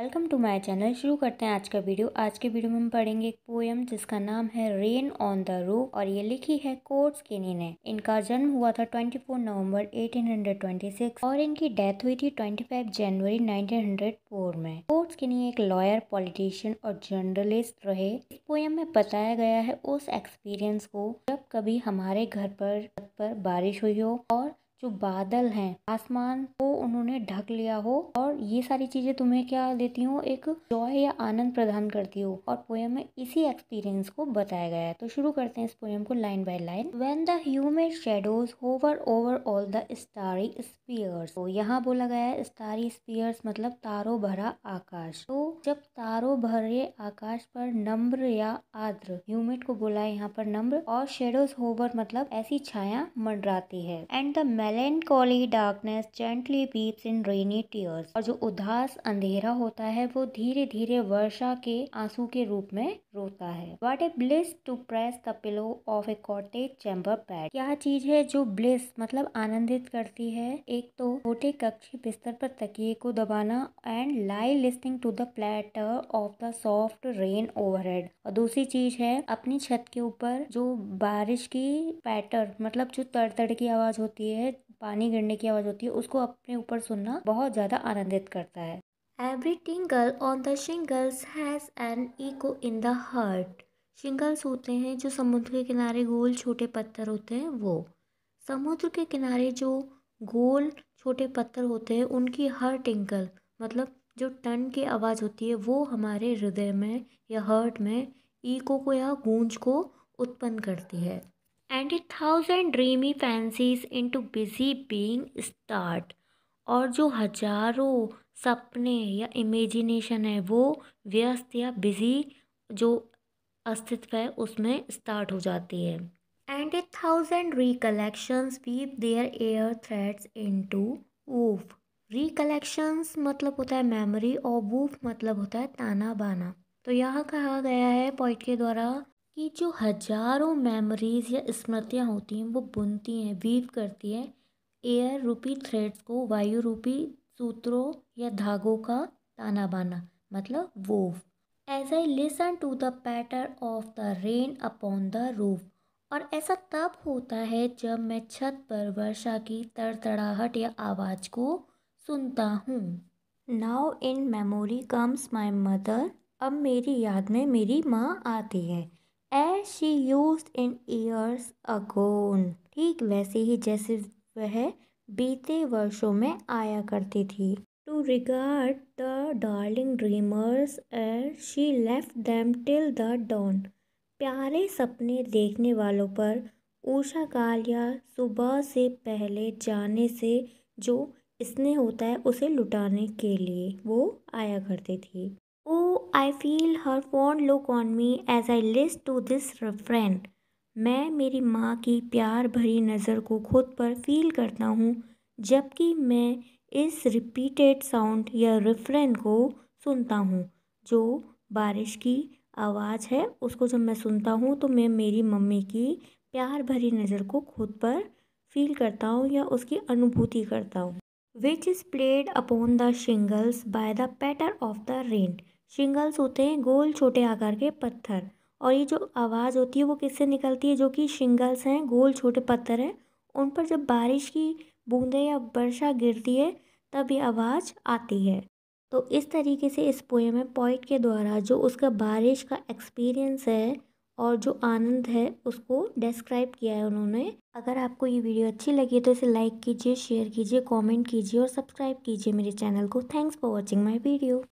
welcome to my channel शुरू करते हैं आज का वीडियो आज के वीडियो में हम पढ़ेंगे एक पोएम जिसका नाम है रेन ऑन द रू और ये लिखी है कोर्ट्स केनी ने इनका जन्म हुआ था 24 नवंबर 1826 और इनकी डेथ हुई थी 25 जनवरी 1904 में कोर्ट्स केनी एक लॉयर पॉलिटिशियन और जर्नलिस्ट रहे इस पोएम में बताया गया है उस एक्सपीरियंस को जब कभी हमारे घर पर पर बारिश हुई हो और जो बादल है आसमान को उन्होंने ढक लिया हो और और ये सारी चीज़ें तुम्हें क्या देती हूँ एक जॉय या आनंद प्रदान करती हो और पोएम में इसी एक्सपीरियंस को बताया गया है तो शुरू करते हैं इस पोएम को line by line when the humid shadows hover over all the starry spheres तो यहाँ बोला गया है स्टारी स्पीयर्स मतलब तारो भरा आकाश तो जब तारो भरे आकाश पर नम्र या आद्र ह्यूमिड को बोला है यहाँ पर नम्र और शेडोज होवर मतलब ऐसी छाया मंडराती है and the melancholy darkness gently weeps in rainy tears और जो उदास अंधेरा होता है वो धीरे धीरे वर्षा के आंसू के रूप में रोता है what a bliss to press the pillow of a cottage chamber bed क्या चीज है जो ब्लिस मतलब आनंदित करती है एक तो छोटे कक्षी बिस्तर पर तकिए को दबाना and lie listening to the patter of the soft rain head और दूसरी चीज है अपनी छत के ऊपर जो बारिश की पैटर मतलब जो तड़ तड़ की आवाज होती है पानी गिरने की आवाज़ होती है उसको अपने ऊपर सुनना बहुत ज़्यादा आनंदित करता है every tinkle on the shingles has an echo in the heart shingles होते हैं जो समुद्र के किनारे गोल छोटे पत्थर होते हैं वो समुद्र के किनारे जो गोल छोटे पत्थर होते हैं उनकी हर टिंकल मतलब जो टन की आवाज़ होती है वो हमारे हृदय में या हर्ट में ईको को या गूंज को उत्पन्न करती है and a thousand dreamy fancies into busy being start और जो हजारों सपने या इमेजिनेशन है वो व्यस्त या बिजी जो अस्तित्व है उसमें स्टार्ट हो जाती है and a thousand recollections weave their air threads to woof recollections मतलब होता है मेमोरी और वूफ मतलब होता है ताना बाना तो यहाँ कहा गया है पॉइंट के द्वारा कि जो हजारों मेमोरीज़ या स्मृतियाँ होती हैं वो बुनती हैं वीव करती हैं एयर रूपी थ्रेड्स को वायु रूपी सूत्रों या धागों का ताना बाना मतलब woof as I listen to the patter of the rain upon the roof और ऐसा तब होता है जब मैं छत पर वर्षा की तड़तड़ाहट या आवाज़ को सुनता हूँ now in memory comes my mother अब मेरी याद में मेरी माँ आती है as she used in years agone ठीक वैसे ही जैसे वह बीते वर्षों में आया करती थी to regard the darling dreamers and she left them till the dawn प्यारे सपने देखने वालों पर ऊषा काल या सुबह से पहले जाने से जो स्नेह होता है उसे लुटाने के लिए वो आया करती थी I feel her fond look on me as I list to this friend मैं मेरी माँ की प्यार भरी नज़र को खुद पर फील करता हूँ जबकि मैं इस रिपीटेड साउंड या रिफ्रेन को सुनता हूँ जो बारिश की आवाज़ है उसको जब मैं सुनता हूँ तो मैं मेरी मम्मी की प्यार भरी नज़र को खुद पर फील करता हूँ या उसकी अनुभूति करता हूँ which is played upon the shingles by the patter of the rain shingles होते हैं गोल छोटे आकार के पत्थर और ये जो आवाज़ होती है वो किससे निकलती है जो कि शिंगल्स हैं गोल छोटे पत्थर हैं उन पर जब बारिश की बूंदें या वर्षा गिरती है तब ये आवाज़ आती है तो इस तरीके से इस पोएम में पॉइंट के द्वारा जो उसका बारिश का एक्सपीरियंस है और जो आनंद है उसको डिस्क्राइब किया है उन्होंने अगर आपको ये वीडियो अच्छी लगी है तो इसे लाइक कीजिए शेयर कीजिए कमेंट कीजिए और सब्सक्राइब कीजिए मेरे चैनल को thanks for watching my video